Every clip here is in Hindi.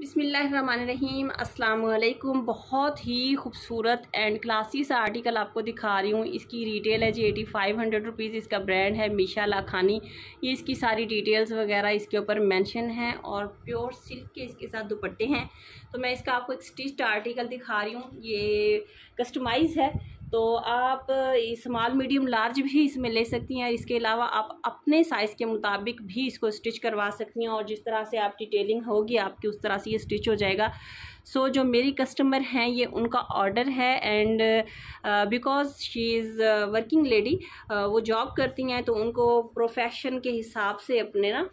बिसमीम् अल्लाम बहुत ही खूबसूरत एंड क्लासी सा आर्टिकल आपको दिखा रही हूँ इसकी रिटेल है जी एटी फाइव हंड्रेड रुपीज़ इसका ब्रांड है मिशा लाखानी ये इसकी सारी डिटेल्स वगैरह इसके ऊपर मेंशन है और प्योर सिल्क के इसके साथ दुपट्टे हैं तो मैं इसका आपको एक स्टिच्ड आर्टिकल दिखा रही हूँ ये कस्टमाइज़ है तो आप स्मॉल मीडियम लार्ज भी इसमें ले सकती हैं इसके अलावा आप अपने साइज़ के मुताबिक भी इसको स्टिच करवा सकती हैं और जिस तरह से आप डिटेलिंग होगी आपकी उस तरह से ये स्टिच हो जाएगा सो so, जो मेरी कस्टमर हैं ये उनका ऑर्डर है and because she is working lady वो जॉब करती हैं तो उनको प्रोफेशन के हिसाब से अपने ना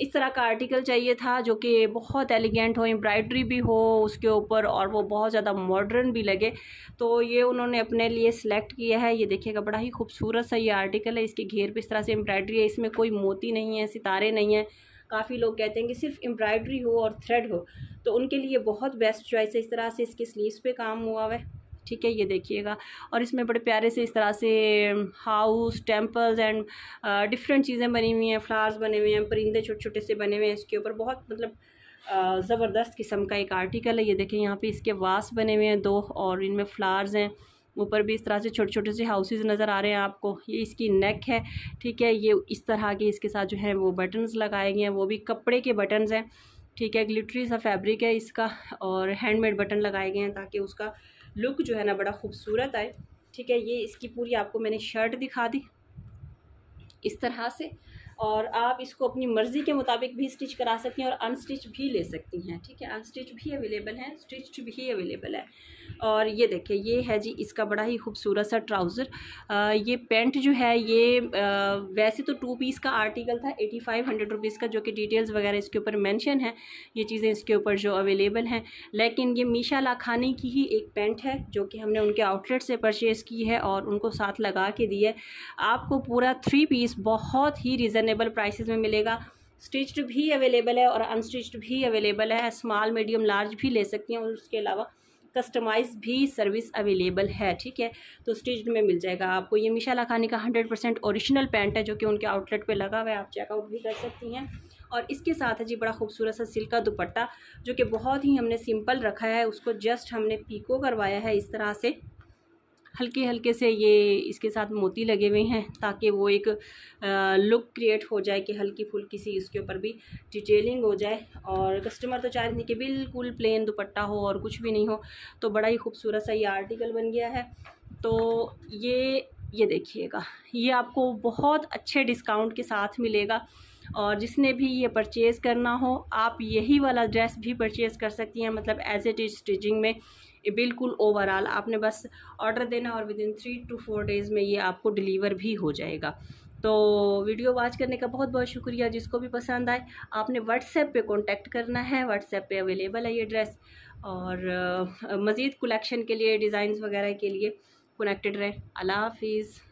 इस तरह का आर्टिकल चाहिए था जो कि बहुत एलिगेंट हो एम्ब्रॉयडरी भी हो उसके ऊपर और वो बहुत ज़्यादा मॉडर्न भी लगे तो ये उन्होंने अपने लिए सिलेक्ट किया है ये देखिएगा बड़ा ही खूबसूरत सा ये आर्टिकल है इसके घेर पे इस तरह से एम्ब्रायड्री है इसमें कोई मोती नहीं है सितारे नहीं हैं काफ़ी लोग कहते हैं कि सिर्फ एम्ब्रॉयड्री हो और थ्रेड हो तो उनके लिए बहुत बेस्ट चॉइस है इस तरह से इसके स्लीवस पे काम हुआ हुआ है ठीक है ये देखिएगा और इसमें बड़े प्यारे से इस तरह से हाउस टेम्पल्स एंड डिफरेंट चीज़ें बनी हुई हैं फ्लावर्स बने हुए हैं परिंदे छोटे छोटे से बने हुए हैं इसके ऊपर बहुत मतलब ज़बरदस्त किस्म का एक आर्टिकल है ये देखें यहाँ पे इसके वास बने हुए हैं दो और इनमें फ्लावर्स हैं ऊपर भी इस तरह से छोटे छोटे से हाउसेज नज़र आ रहे हैं आपको ये इसकी नेक है ठीक है ये इस तरह के इसके साथ जो है वो बटन्स लगाए गए हैं वो भी कपड़े के बटन्स हैं ठीक है ग्लिटरी सा फैब्रिक है इसका और हैंडमेड बटन लगाए गए हैं ताकि उसका लुक जो है ना बड़ा खूबसूरत आए ठीक है ये इसकी पूरी आपको मैंने शर्ट दिखा दी इस तरह से और आप इसको अपनी मर्ज़ी के मुताबिक भी स्टिच करा सकती हैं और अनस्टिच भी ले सकती हैं ठीक है अनस्टिच भी अवेलेबल है स्टिच भी अवेलेबल है और ये देखिए ये है जी इसका बड़ा ही खूबसूरत सा ट्राउज़र ये पेंट जो है ये आ, वैसे तो टू पीस का आर्टिकल था एटी फाइव हंड्रेड रुपीज़ का जो कि डिटेल्स वगैरह इसके ऊपर मेंशन है ये चीज़ें इसके ऊपर जो अवेलेबल हैं लेकिन ये मीशा लाखानी की ही एक पेंट है जो कि हमने उनके आउटलेट से परचेज़ की है और उनको साथ लगा के दी है आपको पूरा थ्री पीस बहुत ही रीज़न रीज़नेबल प्राइसेस में मिलेगा स्टिच्ड भी अवेलेबल है और अनस्टिच्ड भी अवेलेबल है स्मॉल मीडियम लार्ज भी ले सकती हैं और उसके अलावा कस्टमाइज भी सर्विस अवेलेबल है ठीक है तो स्टिच्ड में मिल जाएगा आपको ये मिशा लाखानी का हंड्रेड परसेंट औरिजिनल पैंट है जो कि उनके आउटलेट पे लगा हुआ है आप चेकआउट भी कर सकती हैं और इसके साथ है जी बड़ा खूबसूरत सा सिल्क का दुपट्टा जो कि बहुत ही हमने सिंपल रखा है उसको जस्ट हमने पीको करवाया है इस तरह से हल्के हल्के से ये इसके साथ मोती लगे हुए हैं ताकि वो एक लुक क्रिएट हो जाए कि हल्की फुल्की सी इसके ऊपर भी डिटेलिंग हो जाए और कस्टमर तो चाह रही थी कि बिल्कुल प्लेन दुपट्टा हो और कुछ भी नहीं हो तो बड़ा ही खूबसूरत सा ये आर्टिकल बन गया है तो ये ये देखिएगा ये आपको बहुत अच्छे डिस्काउंट के साथ मिलेगा और जिसने भी ये परचेज़ करना हो आप यही वाला ड्रेस भी परचेज़ कर सकती हैं मतलब एज इट इज स्टिचिंग में बिल्कुल ओवरऑल आपने बस ऑर्डर देना और within three two four days में ये आपको डिलीवर भी हो जाएगा तो वीडियो वॉच करने का बहुत बहुत शुक्रिया जिसको भी पसंद आए आपने व्हाट्सएप पे कांटेक्ट करना है व्हाट्सएप पे अवेलेबल है ये ड्रेस और मज़ीद कलेक्शन के लिए डिज़ाइंस वगैरह के लिए कनेक्टेड रहे अल्लाह हाफिज़